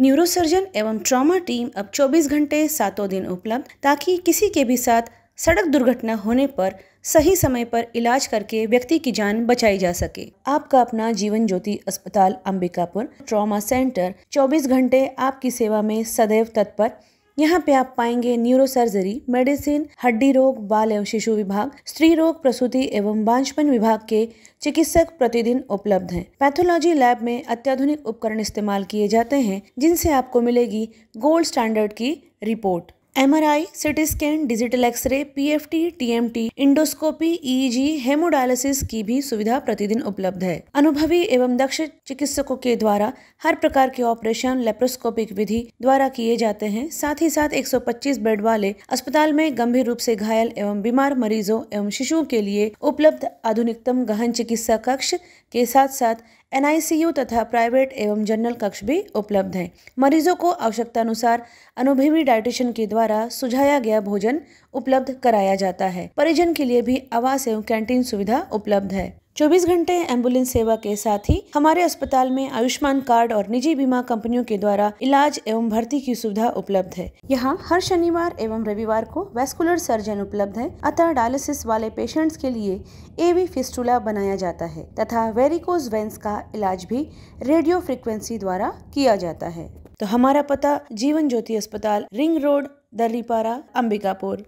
neurosurgeon एवं trauma team अब 24 घंटे सातों दिन उपलब्ध ताकि किसी के भी साथ सड़क दुर्घटना होने पर सही समय पर इलाज करके व्यक्ति की जान बचाई जा सके आपका अपना जीवन ज्योति अस्पताल अंबिकापुर ट्रॉमा सेंटर 24 घंटे आपकी सेवा में सदैव तत्पर यहाँ पे आप पाएंगे न्यूरो सर्जरी मेडिसिन हड्डी रोग बाल एवं शिशु विभाग स्त्री रोग प्रसूति एवं बांझपन विभाग के चिकित्सक प्रतिदिन उपलब्ध हैं पैथोलॉजी लैब में अत्याधुनिक उपकरण इस्तेमाल किए जाते हैं जिनसे आपको मिलेगी गोल्ड स्टैंडर्ड की report MRI, CT scan digital x-ray PFT, TMT, endoscopy EEG hemodialysis की भी सुविधा प्रतिदिन उपलब्ध है अनुभवी एवं दक्ष चिकित्सकों के द्वारा हर प्रकार के ऑपरेशन लेप्रोस्कोपिक विधि द्वारा किए जाते हैं साथ ही साथ 125 बेड वाले अस्पताल में गंभीर रूप से घायल एवं बीमार मरीजों एवं शिशुओं के लिए उपलब्ध आधुनिकतम गहन चिकित्सा कक्ष के साथ साथ एनआईसीयू तथा प्राइवेट एवं जनरल कक्ष भी उपलब्ध हैं मरीजों को आवश्यकतानुसार अनुभवी डायटिशियन के द्वारा सुझाया गया भोजन उपलब्ध कराया जाता है परिजन के लिए भी आवास एवं कैंटीन सुविधा उपलब्ध है चौबीस घंटे एम्बुलेंस सेवा के साथ ही हमारे अस्पताल में आयुष्मान कार्ड और निजी बीमा कंपनियों के द्वारा इलाज एवं भर्ती की सुविधा उपलब्ध है यहाँ हर शनिवार एवं रविवार को वेस्कुलर सर्जन उपलब्ध है अतः डायलिसिस वाले पेशेंट्स के लिए एवी फिस्टूला बनाया जाता है तथा वेरिकोज वेंस का इलाज भी रेडियो फ्रिक्वेंसी द्वारा किया जाता है तो हमारा पता जीवन ज्योति अस्पताल रिंग रोड दलीपारा अंबिकापुर